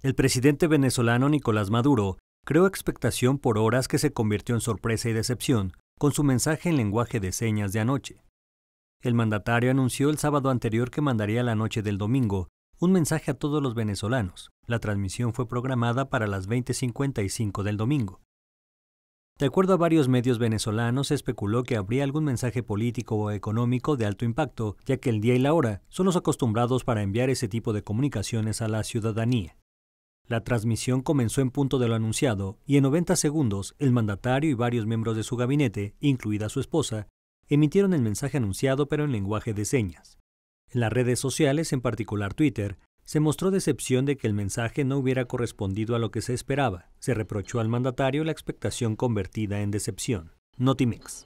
El presidente venezolano Nicolás Maduro creó expectación por horas que se convirtió en sorpresa y decepción con su mensaje en lenguaje de señas de anoche. El mandatario anunció el sábado anterior que mandaría la noche del domingo un mensaje a todos los venezolanos. La transmisión fue programada para las 20:55 del domingo. De acuerdo a varios medios venezolanos, se especuló que habría algún mensaje político o económico de alto impacto, ya que el día y la hora son los acostumbrados para enviar ese tipo de comunicaciones a la ciudadanía. La transmisión comenzó en punto de lo anunciado y en 90 segundos el mandatario y varios miembros de su gabinete, incluida su esposa, emitieron el mensaje anunciado pero en lenguaje de señas. En las redes sociales, en particular Twitter, se mostró decepción de que el mensaje no hubiera correspondido a lo que se esperaba. Se reprochó al mandatario la expectación convertida en decepción. Notimex.